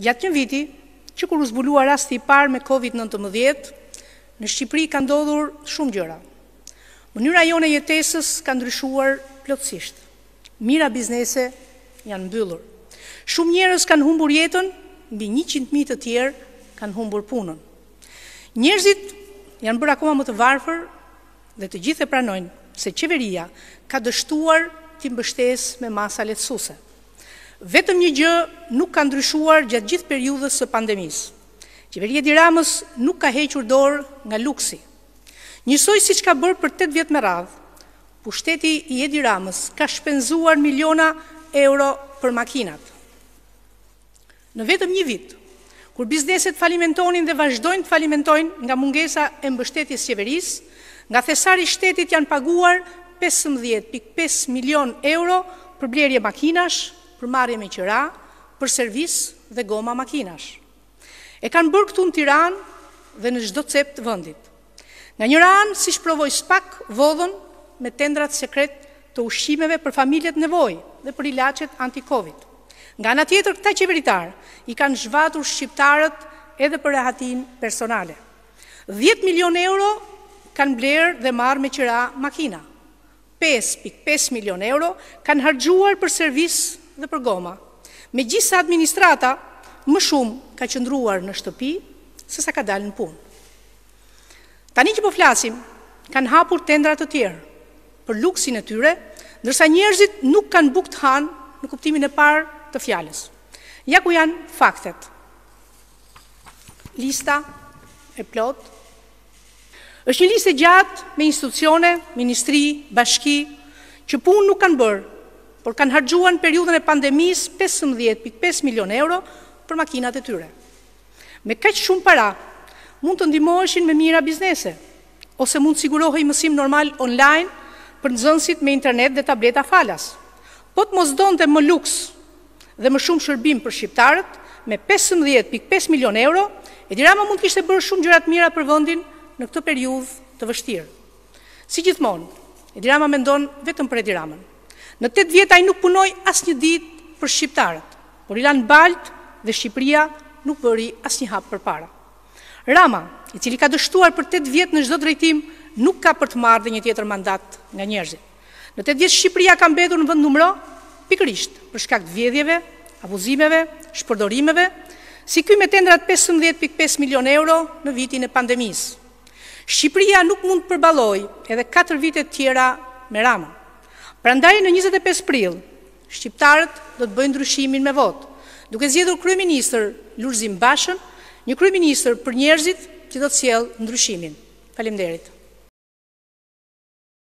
Gjatë një viti, që kur u zbulua rasti i parë me COVID-19, në Shqipëri ka ndodhur shumë gjëra. Mënyra jone jetesës ka ndryshuar plotësisht. Mira biznese janë mbyllur. Shumë njerës kanë humbur jetën, mbi 100.000 të tjerë kanë humbur punën. Njerëzit janë bërë akoma më të varfër dhe të gjithë e pranojnë se qeveria ka dështuar të mbështes me masa letësuse. Vetëm një gjë nuk ka ndryshuar gjatë gjithë periudës së pandemisë. Qeveria e Ramës nuk ka hequr dorë nga luksi. Njësoj siç ka bërë për 8 vjet me radhë, pushteti i Edi Ramës ka shpenzuar miliona euro për makinat. Në vetëm një vit, kur bizneset falimentonin dhe vazhdojnë të falimentojnë nga mungesa e mbështetjes qeveris, nga thesari shtetit janë paguar 15.5 milion euro për blerje makinash, për marje me qëra, për servis dhe goma makinash. E kanë bërë këtu në tiran dhe në gjdo cept vëndit. Nga një ranë, si shprovoj spak vodhën me tendrat sekret të ushqimeve për familjet nevoj dhe për ilacet anti-Covid. Nga në tjetër këta qeveritar, i kanë zhvatur shqiptarët edhe për rehatin personale. 10 milion euro kanë blerë dhe marë me qëra makina. 5.5 milion euro kanë hargjuar për servis dhe për goma. Me gjithë administrata, më shumë ka qëndruar në shtëpi, se sa ka dalë në punë. Tani që po flasim, kanë hapur tendrat të tjerë, për luksin e tyre, ndërsa njerëzit nuk kanë buk të hanë në kuptimin e parë të fjales. Ja ku janë faktet. Lista e plot. është një liste gjatë me institucione, ministri, bashki, që punë nuk kanë bërë, por kanë hargjuan periudën e pandemis 15.5 milion euro për makinat e tyre. Me kaqë shumë para, mund të ndimoheshin me mira biznese, ose mund të sigurohë i mësim normal online për nëzënsit me internet dhe tableta falas. Po të mos donë të më luks dhe më shumë shërbim për shqiptarët, me 15.5 milion euro, e dirama mund kishtë e bërë shumë gjërat mira për vëndin në këtë periudhë të vështirë. Si gjithmonë, e dirama vetëm për e Në 8 vjetë a i nuk punoj asë një ditë për shqiptarët, por Ilan Balt dhe Shqipria nuk bëri asë një hapë për para. Rama, i cili ka dështuar për 8 vjetë në gjithë drejtim, nuk ka për të marrë dhe një tjetër mandat nga njerëzit. Në 8 vjetë Shqipria ka mbedur në vënd numro, pikërisht për shkakt vjedhjeve, abuzimeve, shpërdorimeve, si kuj me tendrat 15.5 milion euro në vitin e pandemisë. Shqipria nuk mund përbaloj edhe 4 vitet tjera me ramën. Prandaj në 25 prill, shqiptarët do të bëjnë ndryshimin me votë, duke zgjedhur kryeministër Lulzim Bashën, një kryeministër për njerëzit që do të sjellë ndryshimin. Faleminderit.